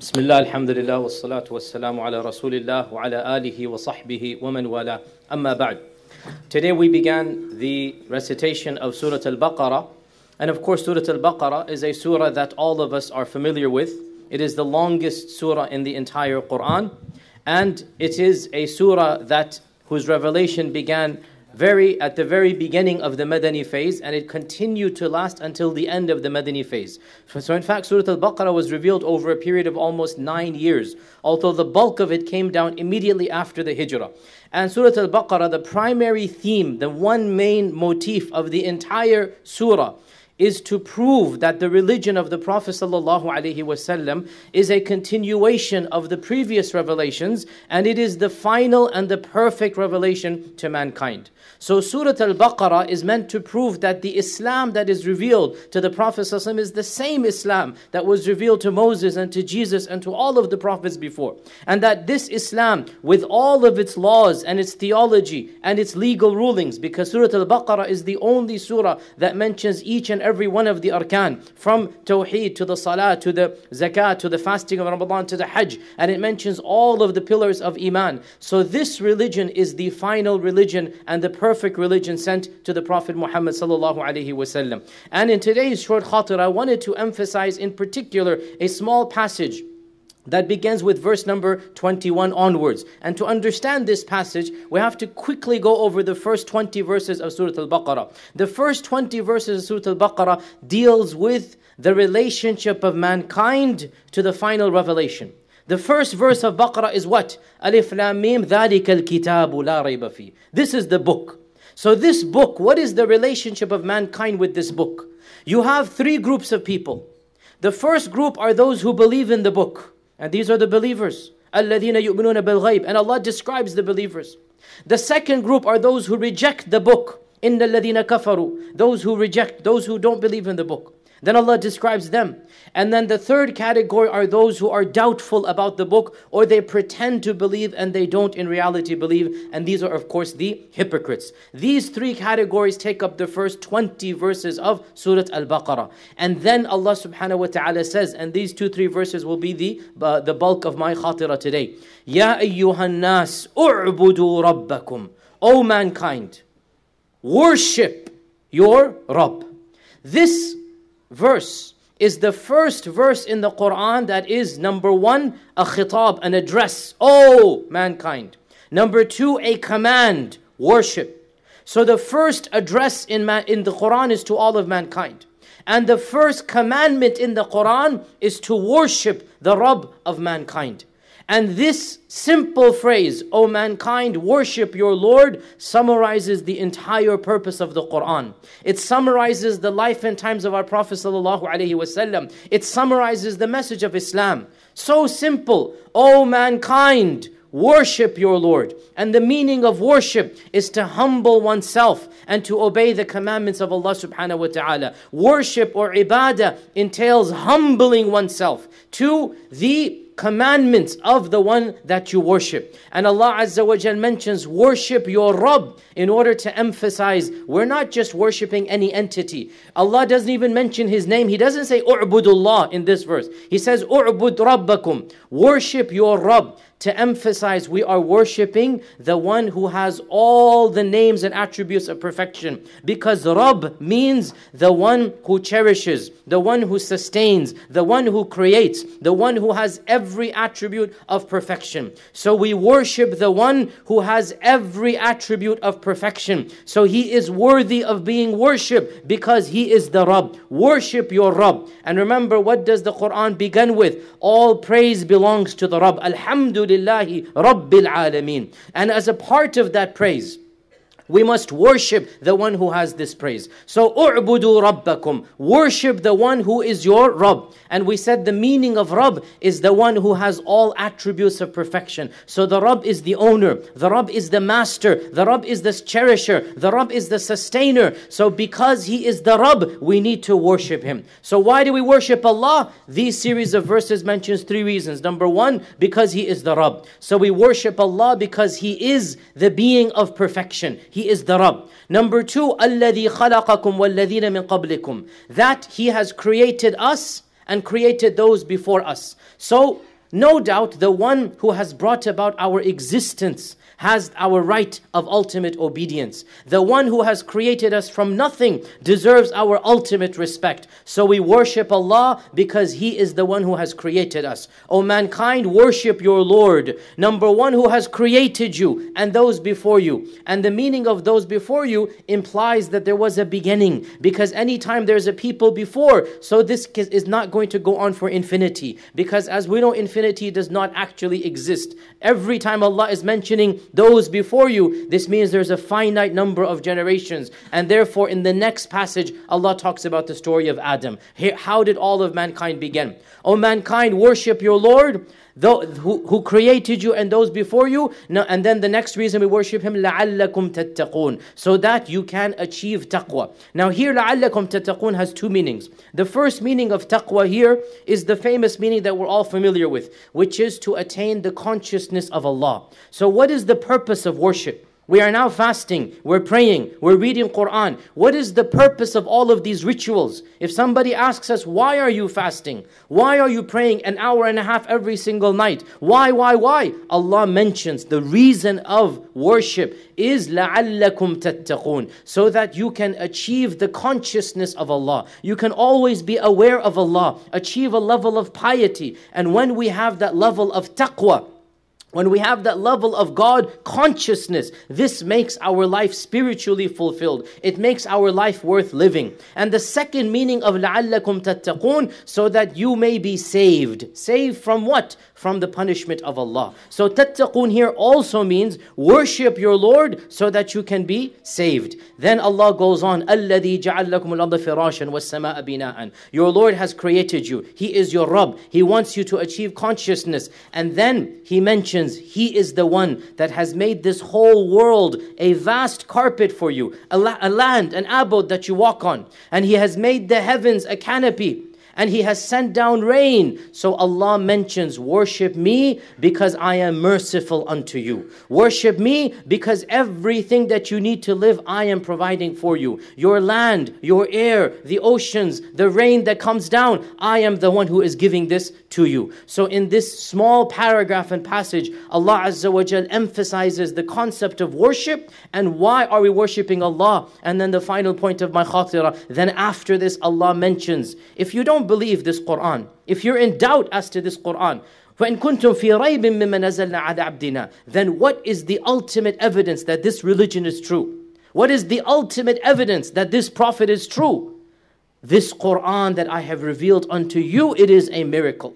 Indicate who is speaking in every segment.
Speaker 1: بسم الله الحمد لله والصلاة والسلام على رسول الله وعلى آله وصحبه ومن والاه أما بعد Today we began the recitation of Surah Al-Baqarah and of course Surah Al-Baqarah is a surah that all of us are familiar with It is the longest surah in the entire Quran and it is a surah that whose revelation began very at the very beginning of the Madani phase and it continued to last until the end of the Madani phase. So in fact Surah Al-Baqarah was revealed over a period of almost 9 years, although the bulk of it came down immediately after the Hijrah. And Surah Al-Baqarah the primary theme, the one main motif of the entire surah is to prove that the religion of the Prophet ﷺ is a continuation of the previous revelations and it is the final and the perfect revelation to mankind. So, Surah Al Baqarah is meant to prove that the Islam that is revealed to the Prophet ﷺ is the same Islam that was revealed to Moses and to Jesus and to all of the prophets before. And that this Islam, with all of its laws and its theology and its legal rulings, because Surah Al Baqarah is the only surah that mentions each and every one of the arkan, from tawheed to the salah to the zakat to the fasting of Ramadan to the hajj, and it mentions all of the pillars of iman. So this religion is the final religion and the perfect religion sent to the Prophet Muhammad sallallahu alaihi wasallam. And in today's short khatir, I wanted to emphasize in particular a small passage that begins with verse number 21 onwards. And to understand this passage, we have to quickly go over the first 20 verses of Surah Al-Baqarah. The first 20 verses of Surah Al-Baqarah deals with the relationship of mankind to the final revelation. The first verse of Baqarah is what? Alif Lam Mim ذَلِكَ الْكِتَابُ لَا رَيْبَ فِيهِ This is the book. So this book, what is the relationship of mankind with this book? You have three groups of people. The first group are those who believe in the book. And these are the believers. الَّذِينَ يُؤْمِنُونَ بِالْغَيْبِ And Allah describes the believers. The second group are those who reject the book. إِنَّ الَّذِينَ كَفَرُوا Those who reject, those who don't believe in the book. Then Allah describes them. And then the third category are those who are doubtful about the book or they pretend to believe and they don't in reality believe. And these are, of course, the hypocrites. These three categories take up the first 20 verses of Surah Al Baqarah. And then Allah subhanahu wa ta'ala says, and these two, three verses will be the, uh, the bulk of my khatira today. Ya ayyuhan nas, u'budu rabbakum. O mankind, worship your Rabb. This verse is the first verse in the Quran that is number one, a khitab, an address, oh mankind. Number two, a command, worship. So the first address in, man, in the Quran is to all of mankind. And the first commandment in the Quran is to worship the Rabb of mankind. And this simple phrase, O mankind, worship your Lord, summarizes the entire purpose of the Quran. It summarizes the life and times of our Prophet. It summarizes the message of Islam. So simple. O mankind, worship your Lord. And the meaning of worship is to humble oneself and to obey the commandments of Allah subhanahu wa ta'ala. Worship or ibadah entails humbling oneself to the commandments of the one that you worship. And Allah Azza wa Jal mentions worship your Rabb in order to emphasize we're not just worshiping any entity. Allah doesn't even mention his name. He doesn't say U'budullah in this verse. He says U'bud Rabbakum. Worship your Rabb to emphasize we are worshiping the one who has all the names and attributes of perfection. Because Rabb means the one who cherishes, the one who sustains, the one who creates, the one who has every attribute of perfection. So we worship the one who has every attribute of perfection. So he is worthy of being worshipped because he is the Rabb. Worship your Rabb. And remember, what does the Quran begin with? All praise belongs to the Rabb. Alhamdulillah. Alhamdulillahi Rabbil Alameen. And as a part of that praise, we must worship the one who has this praise. So, u'budu rabbakum. Worship the one who is your Rabb. And we said the meaning of Rabb is the one who has all attributes of perfection. So, the Rabb is the owner. The Rabb is the master. The Rabb is the cherisher. The Rabb is the sustainer. So, because he is the Rabb, we need to worship him. So, why do we worship Allah? These series of verses mentions three reasons. Number one, because he is the Rabb. So, we worship Allah because he is the being of perfection. He is the Rabb. Number two, الَّذِي خَلَقَكُمْ وَالَّذِينَ min qablīkum. That He has created us and created those before us. So no doubt the one who has brought about our existence has our right of ultimate obedience. The one who has created us from nothing deserves our ultimate respect. So we worship Allah because He is the one who has created us. O mankind, worship your Lord, number one who has created you and those before you. And the meaning of those before you implies that there was a beginning because anytime there's a people before, so this is not going to go on for infinity because as we know, infinity divinity does not actually exist. Every time Allah is mentioning those before you, this means there's a finite number of generations. And therefore, in the next passage, Allah talks about the story of Adam. How did all of mankind begin? O mankind, worship your Lord Though, who, who created you and those before you. No, and then the next reason we worship him, لَعَلَّكُمْ تَتَّقُونَ So that you can achieve taqwa. Now here, لَعَلَّكُمْ تَتَّقُونَ has two meanings. The first meaning of taqwa here is the famous meaning that we're all familiar with, which is to attain the consciousness of Allah. So what is the purpose of worship? We are now fasting, we're praying, we're reading Quran. What is the purpose of all of these rituals? If somebody asks us, why are you fasting? Why are you praying an hour and a half every single night? Why, why, why? Allah mentions the reason of worship is لَعَلَّكُمْ تَتَّقُونَ so that you can achieve the consciousness of Allah. You can always be aware of Allah, achieve a level of piety. And when we have that level of taqwa, when we have that level of God consciousness, this makes our life spiritually fulfilled. It makes our life worth living. And the second meaning of لَعَلَّكُمْ تَتَّقُونَ, so that you may be saved. Saved from what? from the punishment of Allah. So tattaqun here also means worship your Lord so that you can be saved. Then Allah goes on, الَّذِي جَعَلَّكُمُ الْأَرْضَ was وَالسَّمَاءَ بِنَاءً Your Lord has created you. He is your Rabb. He wants you to achieve consciousness. And then He mentions, He is the one that has made this whole world a vast carpet for you, a, la- a land, an abode that you walk on. And He has made the heavens a canopy and He has sent down rain. So Allah mentions, Worship me because I am merciful unto you. Worship me because everything that you need to live, I am providing for you. Your land, your air, the oceans, the rain that comes down, I am the one who is giving this to you. So in this small paragraph and passage, Allah Azza wa Jal emphasizes the concept of worship and why are we worshiping Allah. And then the final point of my khatira, then after this, Allah mentions, if you don't don't believe this Quran, if you're in doubt as to this Quran, فإن كنتم في ريب مما نزلنا على then what is the ultimate evidence that this religion is true? What is the ultimate evidence that this prophet is true? This Quran that I have revealed unto you, it is a miracle.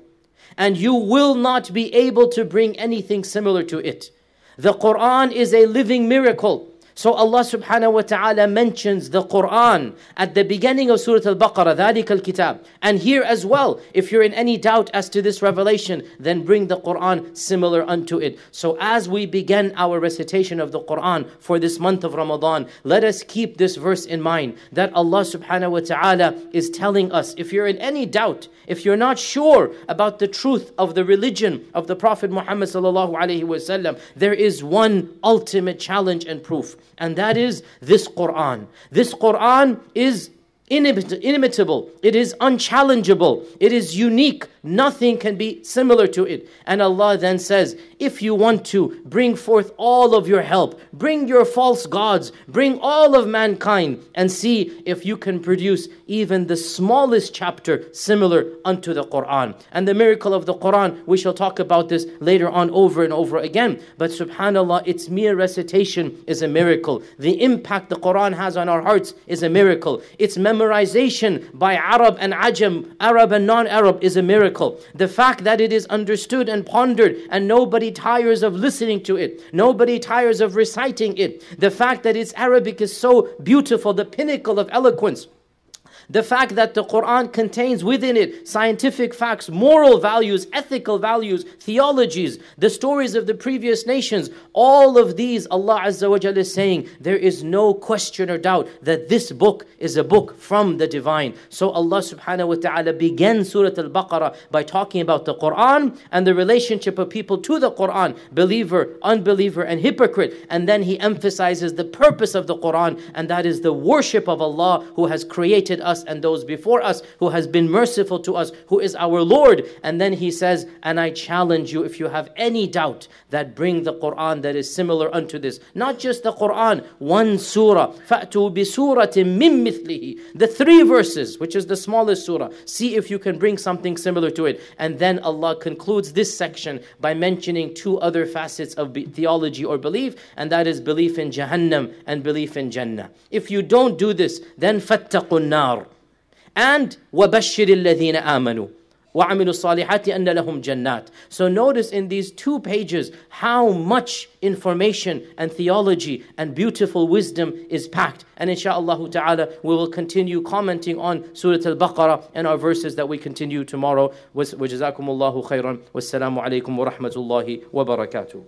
Speaker 1: And you will not be able to bring anything similar to it. The Quran is a living miracle. So Allah subhanahu wa ta'ala mentions the Quran at the beginning of Surah Al Baqarah, ذَلِكَ kitab And here as well, if you're in any doubt as to this revelation, then bring the Quran similar unto it. So as we begin our recitation of the Quran for this month of Ramadan, let us keep this verse in mind that Allah subhanahu wa ta'ala is telling us if you're in any doubt, if you're not sure about the truth of the religion of the Prophet Muhammad sallallahu alaihi wasallam, there is one ultimate challenge and proof and that is this Quran. This Quran is inimitable, it is unchallengeable, it is unique Nothing can be similar to it. And Allah then says, if you want to, bring forth all of your help, bring your false gods, bring all of mankind, and see if you can produce even the smallest chapter similar unto the Quran. And the miracle of the Quran, we shall talk about this later on over and over again. But subhanAllah, its mere recitation is a miracle. The impact the Quran has on our hearts is a miracle. Its memorization by Arab and Ajam, Arab and non Arab, is a miracle. The fact that it is understood and pondered and nobody tires of listening to it, nobody tires of reciting it. The fact that its Arabic is so beautiful, the pinnacle of eloquence. The fact that the Quran contains within it scientific facts, moral values, ethical values, theologies, the stories of the previous nations, all of these Allah Azza wa Jalla is saying there is no question or doubt that this book is a book from the divine. So Allah subhanahu wa ta'ala began Surah Al-Baqarah by talking about the Quran and the relationship of people to the Quran, believer, unbeliever, and hypocrite. And then he emphasizes the purpose of the Quran, and that is the worship of Allah who has created us us and those before us, who has been merciful to us, who is our Lord. And then he says, And I challenge you, if you have any doubt, that bring the Quran that is similar unto this. Not just the Quran, one surah, Fatu bi مِّن مِثْلِهِ The three verses, which is the smallest surah. See if you can bring something similar to it. And then Allah concludes this section by mentioning two other facets of theology or belief, and that is belief in Jahannam and belief in Jannah. If you don't do this, then فَاتَّقُوا النَّارِ and وَبَشِّرِ الَّذِينَ آمَنُوا وَعَمِلُوا الصَّالِحَاتِ أَنَّ لَهُمْ جَنَّاتٍ So notice in these two pages how much information and theology and beautiful wisdom is packed. And inshaAllah ta'ala, we will continue commenting on Surah Al-Baqarah and our verses that we continue tomorrow. وَجَزَاكُمُ اللَّهُ خَيْرًا وَالسَّلَامُ عَلَيْكُمْ وَرَحْمَةُ اللَّهِ وَبَرَكَاتُهُ